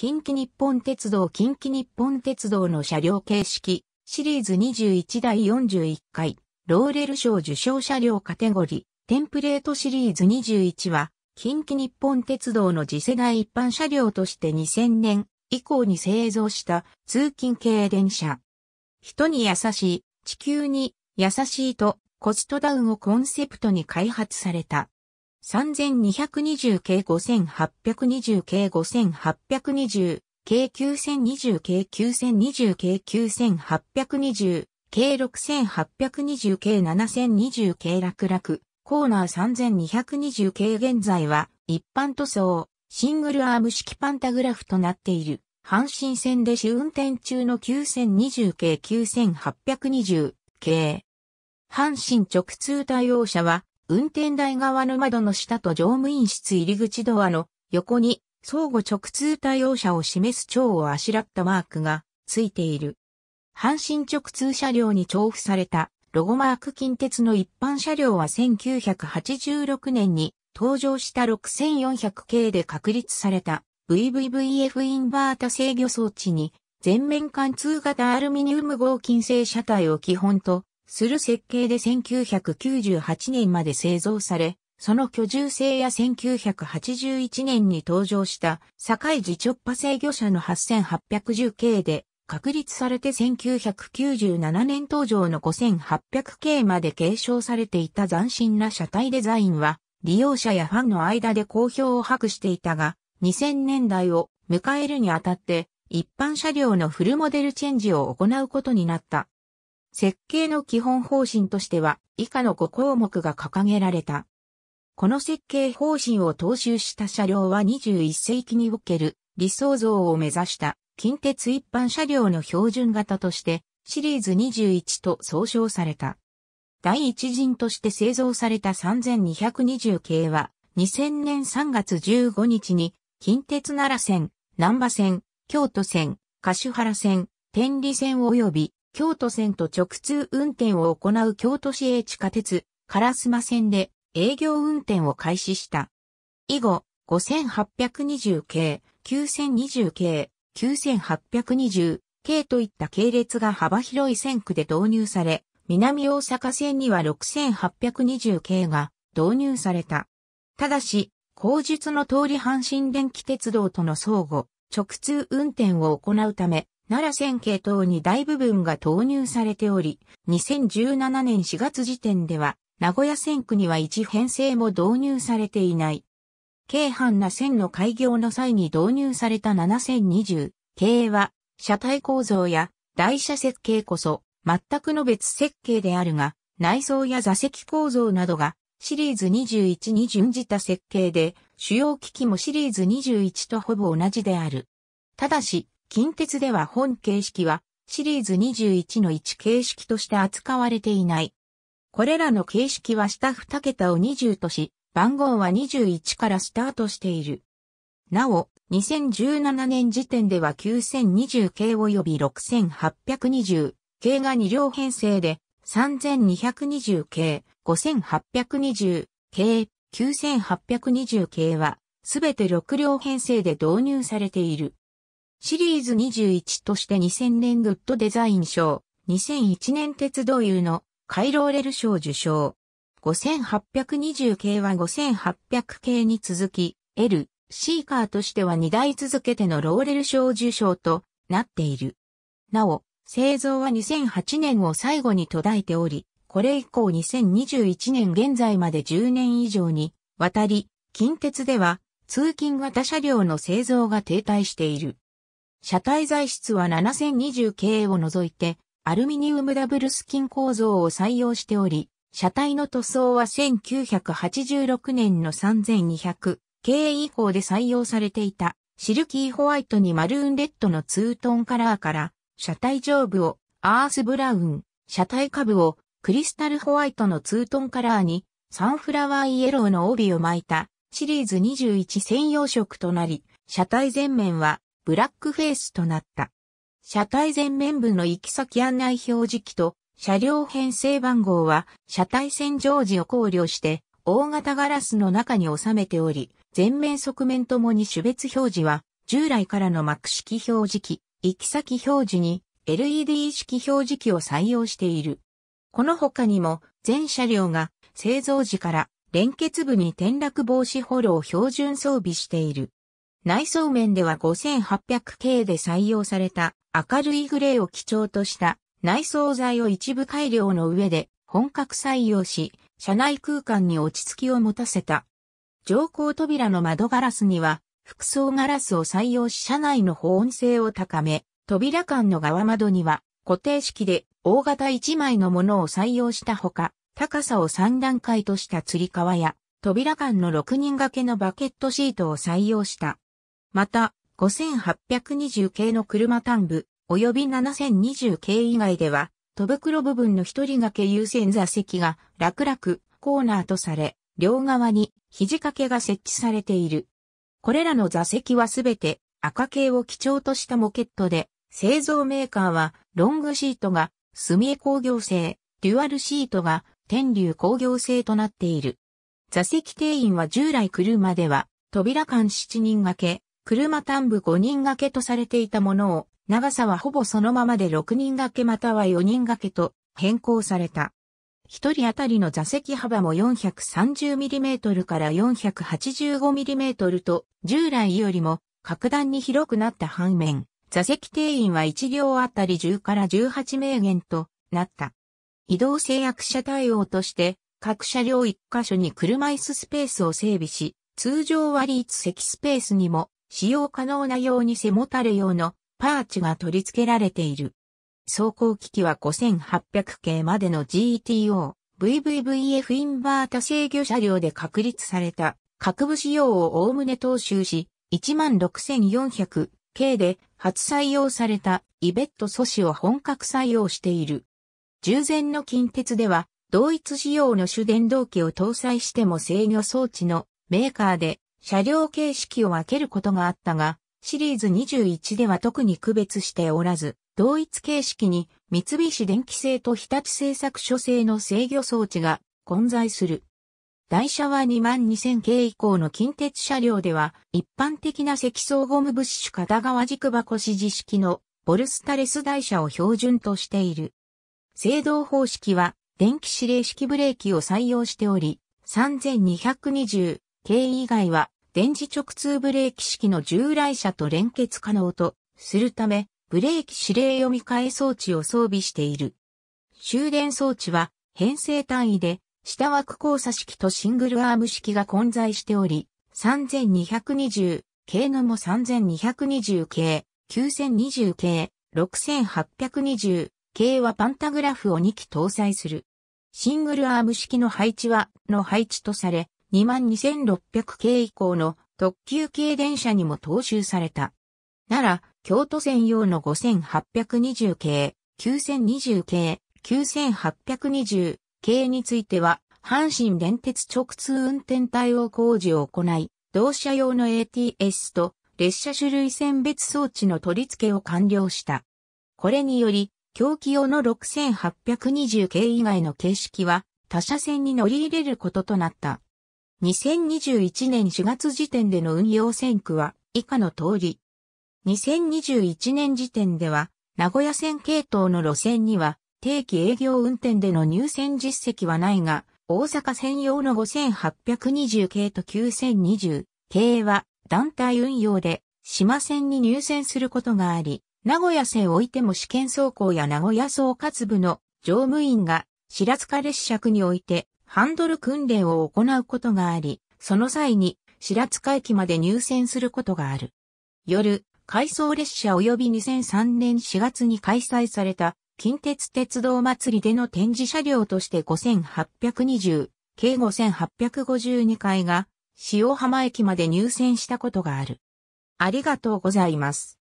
近畿日本鉄道近畿日本鉄道の車両形式、シリーズ21第41回、ローレル賞受賞車両カテゴリー、テンプレートシリーズ21は、近畿日本鉄道の次世代一般車両として2000年以降に製造した通勤系電車。人に優しい、地球に優しいとコストダウンをコンセプトに開発された。3220 k 5820 k 5820 k 9020 k 9020 k 9820 k 6820 k 7020 k 楽楽コーナー3220 k 現在は一般塗装シングルアーム式パンタグラフとなっている阪神線で試運転中の9020 k 9820 k 阪神直通対応車は運転台側の窓の下と乗務員室入り口ドアの横に相互直通対応車を示す蝶をあしらったマークがついている。阪神直通車両に重複されたロゴマーク近鉄の一般車両は1986年に登場した6400系で確立された VVVF インバータ制御装置に全面貫通型アルミニウム合金製車体を基本とする設計で1998年まで製造され、その居住性や1981年に登場した堺寺直波制御車の 8810K で確立されて1997年登場の 5800K まで継承されていた斬新な車体デザインは利用者やファンの間で好評を博していたが2000年代を迎えるにあたって一般車両のフルモデルチェンジを行うことになった。設計の基本方針としては以下の5項目が掲げられた。この設計方針を踏襲した車両は21世紀における理想像を目指した近鉄一般車両の標準型としてシリーズ21と総称された。第一陣として製造された3220系は2000年3月15日に近鉄奈良線、南波線、京都線、柏原線、天理線及び京都線と直通運転を行う京都市営地下鉄、烏丸線で営業運転を開始した。以後、5820系、9020系、9820系といった系列が幅広い線区で導入され、南大阪線には6820系が導入された。ただし、後述の通り阪神電気鉄道との相互、直通運転を行うため、奈良線系等に大部分が投入されており、2017年4月時点では、名古屋線区には一編成も導入されていない。京阪な線の開業の際に導入された7020系は、車体構造や台車設計こそ、全くの別設計であるが、内装や座席構造などがシリーズ21に準じた設計で、主要機器もシリーズ21とほぼ同じである。ただし、近鉄では本形式はシリーズ21の1形式として扱われていない。これらの形式は下2桁を20とし、番号は21からスタートしている。なお、2017年時点では9020系及び6820系が2両編成で、3220系、5820系、9820系は、すべて6両編成で導入されている。シリーズ21として2000年グッドデザイン賞、2001年鉄道優のカイローレル賞受賞。5820系は5800系に続き、L、シーカーとしては2台続けてのローレル賞受賞となっている。なお、製造は2008年を最後に途絶えており、これ以降2021年現在まで10年以上にわたり、近鉄では通勤型車両の製造が停滞している。車体材質は 7020K を除いて、アルミニウムダブルスキン構造を採用しており、車体の塗装は1986年の 3200K 以降で採用されていた、シルキーホワイトにマルーンレッドのツートンカラーから、車体上部をアースブラウン、車体下部をクリスタルホワイトのツートンカラーに、サンフラワーイエローの帯を巻いたシリーズ21専用色となり、車体前面はブラックフェイスとなった。車体前面部の行き先案内表示器と車両編成番号は車体洗浄時を考慮して大型ガラスの中に収めており、前面側面ともに種別表示は従来からの幕式表示器、行き先表示に LED 式表示器を採用している。この他にも全車両が製造時から連結部に転落防止ホロを標準装備している。内装面では 5800K で採用された明るいグレーを基調とした内装材を一部改良の上で本格採用し、車内空間に落ち着きを持たせた。乗降扉の窓ガラスには、複層ガラスを採用し車内の保温性を高め、扉間の側窓には固定式で大型1枚のものを採用したほか、高さを3段階とした吊り革や、扉間の6人掛けのバケットシートを採用した。また、5820系の車端部、及び7020系以外では、戸袋部分の一人掛け優先座席が楽々コーナーとされ、両側に肘掛けが設置されている。これらの座席はすべて赤系を基調としたモケットで、製造メーカーはロングシートが墨江工業製、デュアルシートが天竜工業製となっている。座席定員は従来車では扉間7人掛け、車単部5人掛けとされていたものを、長さはほぼそのままで6人掛けまたは4人掛けと変更された。1人当たりの座席幅も 430mm から 485mm と、従来よりも格段に広くなった反面、座席定員は1両あたり10から18名減となった。移動制約者対応として、各車両1箇所に車椅子スペースを整備し、通常割り席スペースにも使用可能なように背もたれ用のパーチが取り付けられている。走行機器は5800系までの GTO、VVVF インバータ制御車両で確立された各部仕様をおおむね踏襲し、16400系で初採用されたイベット素子を本格採用している。従前の近鉄では同一仕様の主電動機を搭載しても制御装置のメーカーで車両形式を分けることがあったが、シリーズ21では特に区別しておらず、同一形式に三菱電機製と日立製作所製の制御装置が混在する。台車は2万2000系以降の近鉄車両では、一般的な積層ゴムブッシュ片側軸箱指示式のボルスタレス台車を標準としている。制動方式は、電気指令式ブレーキを採用しており、3220系以外は電磁直通ブレーキ式の従来車と連結可能とするため、ブレーキ指令読み替え装置を装備している。終電装置は編成単位で下枠交差式とシングルアーム式が混在しており、3220系のも3220系、9020系、6820系はパンタグラフを2機搭載する。シングルアーム式の配置はの配置とされ、22600系以降の特急系電車にも踏襲された。奈良、京都線用の5820系、9020系、9820系については、阪神電鉄直通運転対応工事を行い、同社用の ATS と列車種類選別装置の取り付けを完了した。これにより、狂気用の6820系以外の形式は他社線に乗り入れることとなった。2021年4月時点での運用線区は以下の通り。2021年時点では、名古屋線系統の路線には、定期営業運転での入線実績はないが、大阪専用の5820系と9020系は団体運用で島線に入線することがあり、名古屋線おいても試験走行や名古屋総括部の乗務員が白塚列車区においてハンドル訓練を行うことがあり、その際に白塚駅まで入線することがある。夜、回送列車及び2003年4月に開催された近鉄鉄道祭りでの展示車両として5820、計5852回が、塩浜駅まで入線したことがある。ありがとうございます。